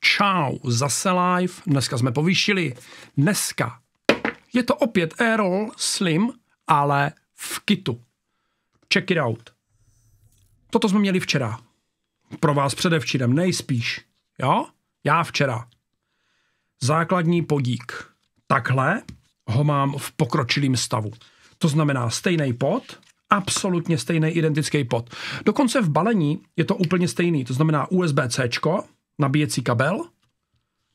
Čau, zase live. Dneska jsme povýšili. Dneska je to opět Erol Slim, ale v kitu. Check it out. Toto jsme měli včera. Pro vás předevčírem, nejspíš. Jo? Já včera. Základní podík. Takhle ho mám v pokročilém stavu. To znamená stejný pod, absolutně stejný identický pod. Dokonce v balení je to úplně stejný, to znamená USB-C, nabíjecí kabel,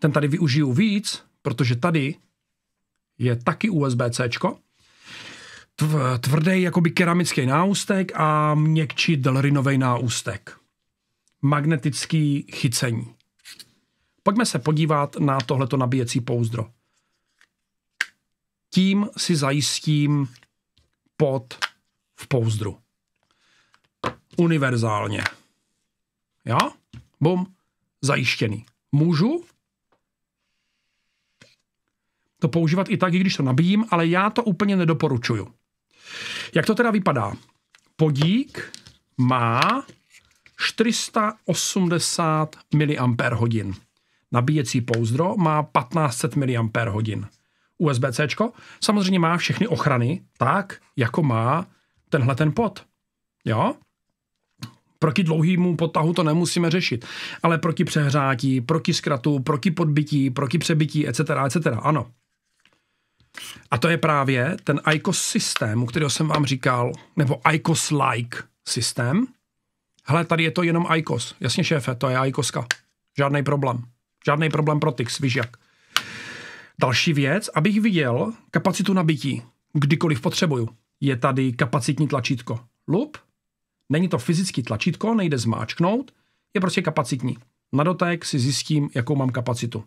ten tady využiju víc, protože tady je taky USB-C, tvrdý jakoby keramický náustek a měkčí delrinový náustek, Magnetický chycení. Pojďme se podívat na tohleto nabíjecí pouzdro. Tím si zajistím pod v pouzdru. Univerzálně. Jo? Bum zajištěný. Můžu to používat i tak, i když to nabíjím, ale já to úplně nedoporučuju. Jak to teda vypadá? Podík má 480 mAh. Nabíjecí pouzdro má 1500 mAh. USB-C samozřejmě má všechny ochrany, tak jako má tenhle ten pod. Jo? Proti dlouhému potahu to nemusíme řešit, ale proti přehrátí, proti zkratu, proti podbití, proti přebytí, etc., etc. Ano. A to je právě ten ICOS systém, u kterého jsem vám říkal, nebo ICOS-like systém. Hele, tady je to jenom ICOS. Jasně, šéfe, to je ICOSka. Žádný problém. Žádný problém pro TIX, víš jak. Další věc, abych viděl kapacitu nabití, kdykoliv potřebuju. Je tady kapacitní tlačítko. Lup, Není to fyzický tlačítko, nejde zmáčknout, je prostě kapacitní. Na dotek si zjistím, jakou mám kapacitu.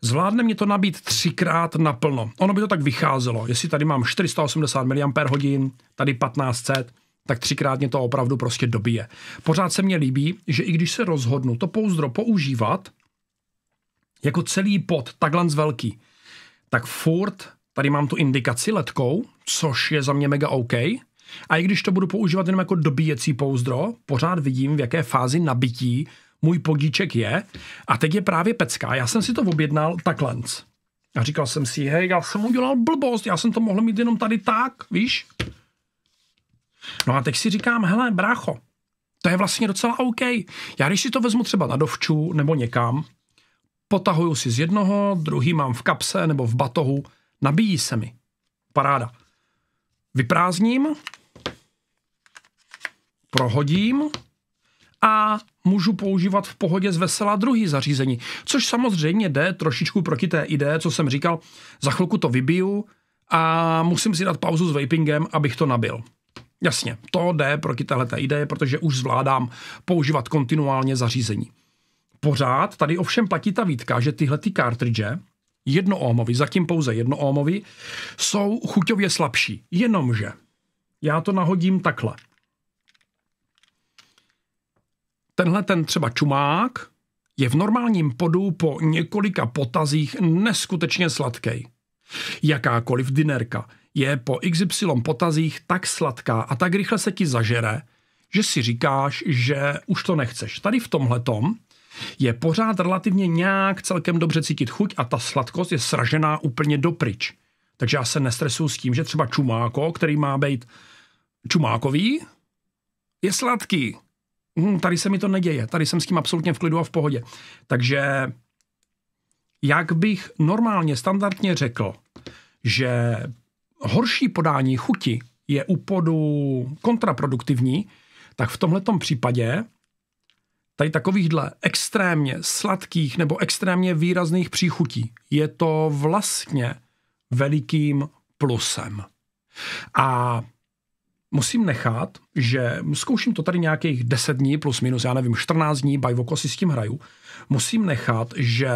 Zvládne mě to nabít třikrát naplno. Ono by to tak vycházelo. Jestli tady mám 480 mAh, tady 1500, tak třikrát mě to opravdu prostě dobije. Pořád se mně líbí, že i když se rozhodnu to pouzdro používat jako celý pod, takhle z velký, tak furt tady mám tu indikaci letkou, což je za mě mega OK, a i když to budu používat jenom jako dobíjecí pouzdro, pořád vidím, v jaké fázi nabití můj podíček je. A teď je právě pecka. Já jsem si to objednal takhle. A říkal jsem si, hej, já jsem udělal blbost, já jsem to mohl mít jenom tady tak, víš? No a teď si říkám, hele, brácho, to je vlastně docela OK. Já když si to vezmu třeba na dovču nebo někam, potahuju si z jednoho, druhý mám v kapse nebo v batohu, nabíjí se mi. Paráda. Vyprázdním, prohodím a můžu používat v pohodě z vesela druhý zařízení. Což samozřejmě jde trošičku proti té ideje, co jsem říkal, za chvilku to vybiju a musím si dát pauzu s vapingem, abych to nabil. Jasně, to jde proti téhle té ideje, protože už zvládám používat kontinuálně zařízení. Pořád tady ovšem platí ta výtka, že tyhle ty kartridže, jednoohmový, zatím pouze jednoohmový, jsou chuťově slabší. Jenomže já to nahodím takhle. Tenhle ten třeba čumák je v normálním podu po několika potazích neskutečně sladký. Jakákoliv dinerka je po XY potazích tak sladká a tak rychle se ti zažere, že si říkáš, že už to nechceš. Tady v tomhletom je pořád relativně nějak celkem dobře cítit chuť a ta sladkost je sražená úplně dopryč. Takže já se nestresuju s tím, že třeba čumáko, který má být čumákový, je sladký hm, tady se mi to neděje, tady jsem s tím absolutně v klidu a v pohodě. Takže jak bych normálně, standardně řekl, že horší podání chuti je u podu kontraproduktivní, tak v tomhle případě tady takovýchhle extrémně sladkých nebo extrémně výrazných příchutí je to vlastně velikým plusem. A musím nechat, že zkouším to tady nějakých 10 dní plus minus, já nevím, 14 dní, bajvoko si s tím hraju, musím nechat, že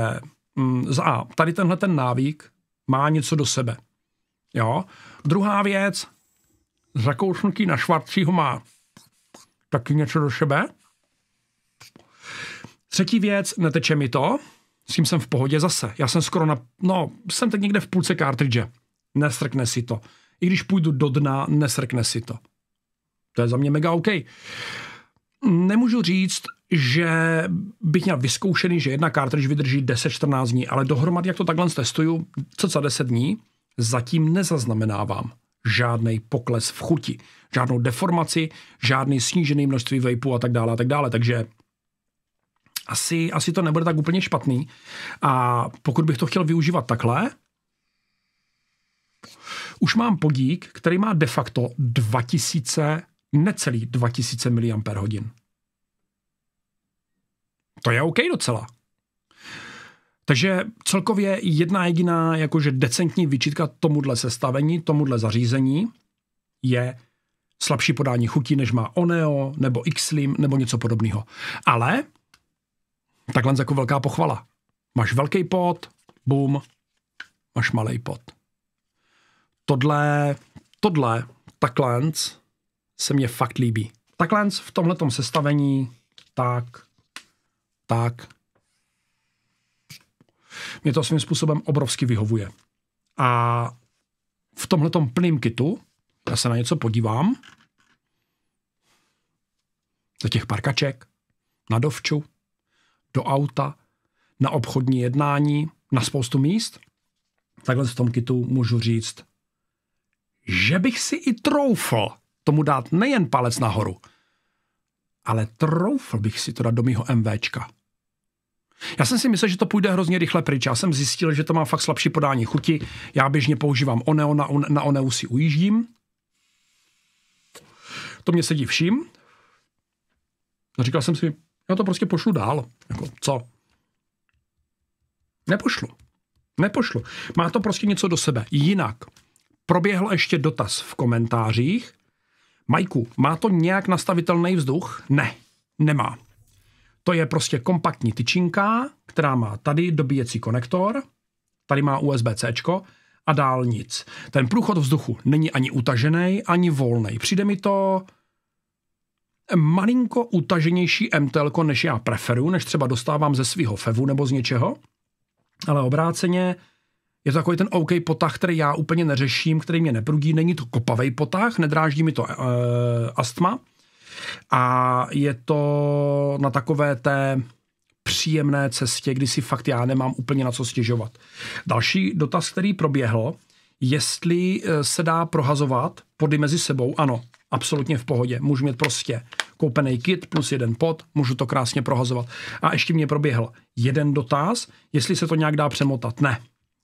mm, za A, tady tenhle ten návyk má něco do sebe. Jo? Druhá věc, zakoušnutí na švarcího má taky něco do sebe. Třetí věc, neteče mi to, s tím jsem v pohodě zase. Já jsem skoro na, no, jsem teď někde v půlce kartridže. Nestrkne si to. I když půjdu do dna, nesrkne si to. To je za mě mega OK. Nemůžu říct, že bych měl vyzkoušený, že jedna kartridž vydrží 10-14 dní, ale dohromady, jak to takhle testuju, co za 10 dní, zatím nezaznamenávám žádný pokles v chuti, žádnou deformaci, žádný snížený množství vejpu a tak dále a tak dále. Takže asi, asi to nebude tak úplně špatný. A pokud bych to chtěl využívat takhle, už mám podík, který má de facto 2000 Necelý 2000 mAh. To je OK docela. Takže celkově jedna jediná jakože decentní výčitka tomuhle sestavení, tomuhle zařízení je slabší podání chutí, než má Oneo, nebo Xlim, nebo něco podobného. Ale takhle jako velká pochvala. Máš velký pot, bum, máš malý pot. Tohle, tohle, takhle se mě fakt líbí. Takhle v tomhletom sestavení, tak, tak, mě to svým způsobem obrovsky vyhovuje. A v tomhletom plným kitu, já se na něco podívám, do těch parkaček, na dovču, do auta, na obchodní jednání, na spoustu míst, takhle v tom kitu můžu říct, že bych si i troufl tomu dát nejen palec nahoru, ale troufl bych si to dát do mýho MVčka. Já jsem si myslel, že to půjde hrozně rychle pryč. Já jsem zjistil, že to má fakt slabší podání chuti. Já běžně používám Oneo, na, on, na Oneu si ujíždím. To mě sedí vším. A říkal jsem si, já to prostě pošlu dál. Jako, co? Nepošlu. Nepošlu. Má to prostě něco do sebe. Jinak. Proběhl ještě dotaz v komentářích Majku, má to nějak nastavitelný vzduch? Ne, nemá. To je prostě kompaktní tyčinka, která má tady dobíjecí konektor, tady má USB-C a dál nic. Ten průchod vzduchu není ani utažený, ani volný. Přijde mi to malinko utaženější MTL, než já preferu, než třeba dostávám ze svého fevu nebo z něčeho, ale obráceně je to takový ten OK potah, který já úplně neřeším, který mě neprudí, není to kopavý potah, nedráždí mi to uh, astma a je to na takové té příjemné cestě, kdy si fakt já nemám úplně na co stěžovat. Další dotaz, který proběhl, jestli eh, se dá prohazovat pody mezi sebou, ano, absolutně v pohodě. Můžu mít prostě koupený kit plus jeden pod, můžu to krásně prohazovat. A ještě mě proběhl jeden dotaz, jestli se to nějak dá přemotat. Ne,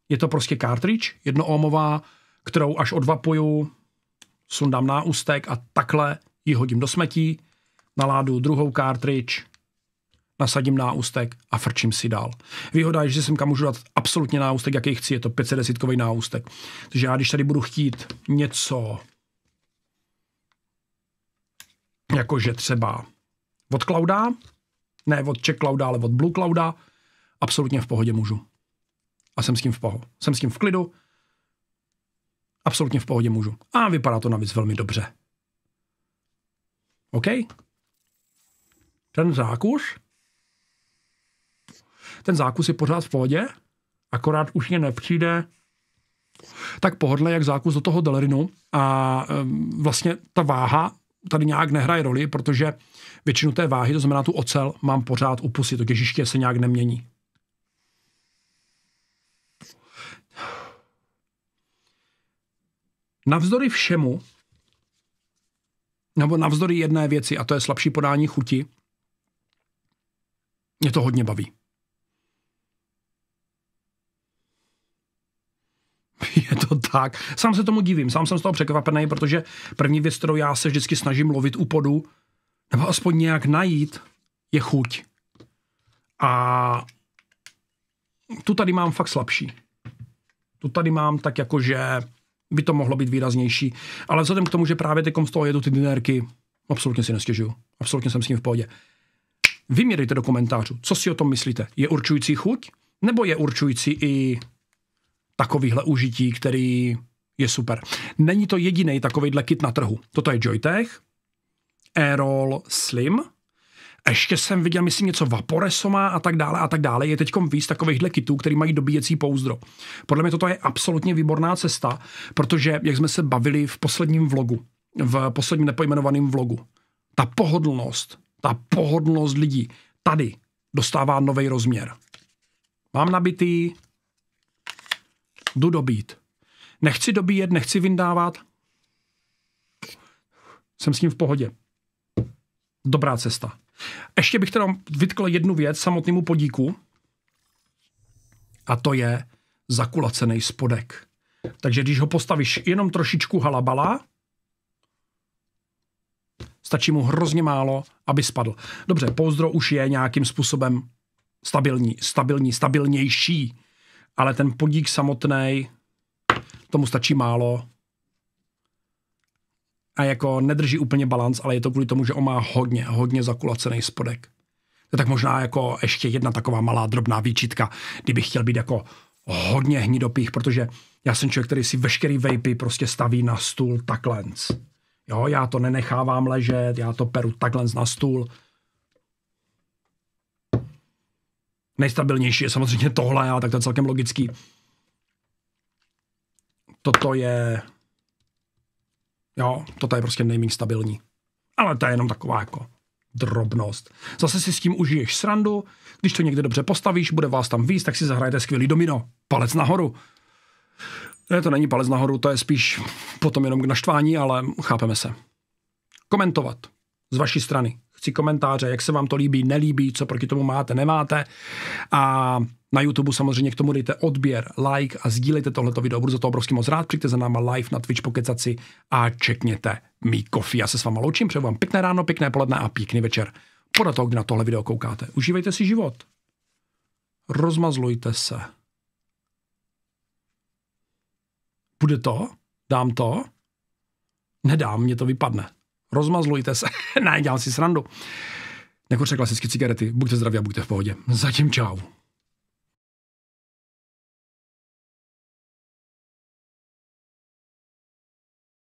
je to prostě cartridge, jednoohmová, kterou až odvapuju, sundám náustek a takhle ji hodím do smetí, naládu druhou cartridge, nasadím náustek a frčím si dál. Výhoda je, že kam můžu dát absolutně náustek, jaký chci, je to 510 náustek. Takže já, když tady budu chtít něco, jakože třeba od Clouda, ne od Czech Clouda, ale od Blue Clouda, absolutně v pohodě můžu a jsem s tím v poho. Jsem s tím v klidu, absolutně v pohodě můžu. A vypadá to navíc velmi dobře. OK? Ten zákus, ten zákus je pořád v pohodě, akorát už mě nepřijde tak pohodlně jak zákus do toho delerinu a um, vlastně ta váha tady nějak nehraje roli, protože většinu té váhy, to znamená tu ocel, mám pořád u pusy, to těžiště se nějak nemění. Navzdory všemu, nebo navzdory jedné věci, a to je slabší podání chuti, mě to hodně baví. Je to tak. Sám se tomu divím, sám jsem z toho překvapený, protože první věc, kterou já se vždycky snažím lovit u podu, nebo aspoň nějak najít, je chuť. A tu tady mám fakt slabší. Tu tady mám tak jako, že by to mohlo být výraznější. Ale vzhledem k tomu, že právě teď z toho jedu ty dinérky, absolutně si nestěžuju. Absolutně jsem s ním v pohodě. Vyměrejte do komentářů, co si o tom myslíte. Je určující chuť? Nebo je určující i takovýhle užití, který je super. Není to jediný takovýhle kit na trhu. Toto je Joytech, Aerol Slim – ještě jsem viděl, myslím, něco Vaporesoma a tak dále a tak dále. Je teď víc takovýchhle kitů, který mají dobíjecí pouzdro. Podle mě toto je absolutně výborná cesta, protože, jak jsme se bavili v posledním vlogu, v posledním nepojmenovaném vlogu, ta pohodlnost, ta pohodlnost lidí tady dostává nový rozměr. Mám nabitý, jdu dobít. Nechci dobíjet, nechci vyndávat. Jsem s ním v pohodě. Dobrá cesta. Ještě bych teda vytkl jednu věc samotnému podíku, a to je zakulacený spodek. Takže když ho postavíš jenom trošičku halabala, stačí mu hrozně málo, aby spadl. Dobře, pouzdro už je nějakým způsobem stabilní, stabilní, stabilnější, ale ten podík samotný, tomu stačí málo, a jako nedrží úplně balans, ale je to kvůli tomu, že on má hodně, hodně zakulacený spodek. To tak možná jako ještě jedna taková malá drobná výčitka, kdybych chtěl být jako hodně hnidopých, protože já jsem člověk, který si veškerý vejpy prostě staví na stůl takhle. Jo, já to nenechávám ležet, já to peru takhle na stůl. Nejstabilnější je samozřejmě tohle, ale tak to je celkem logický. Toto je Jo, toto je prostě nejméně stabilní. Ale to je jenom taková jako drobnost. Zase si s tím užiješ srandu, když to někde dobře postavíš, bude vás tam víc, tak si zahrajete skvělý domino. Palec nahoru. Ne, to není palec nahoru, to je spíš potom jenom k naštvání, ale chápeme se. Komentovat z vaší strany. Chci komentáře, jak se vám to líbí, nelíbí, co proti tomu máte, nemáte. A na YouTube samozřejmě k tomu dejte odběr, like a sdílejte tohleto video. Budu za to obrovský moc rád. Přijďte za náma live na Twitch pokecaci a čekněte mý kofi. Já se s váma loučím, přeju vám pěkné ráno, pěkné poledne a pěkný večer. Podle toho, kdy na tohle video koukáte. Užívejte si život. Rozmazlujte se. Bude to? Dám to? Nedám, mě to vypadne. Rozmazlujte se. ne, dělám si srandu. Jako řekla klasické cigarety, buďte zdraví a buďte v pohodě. Zatím čau.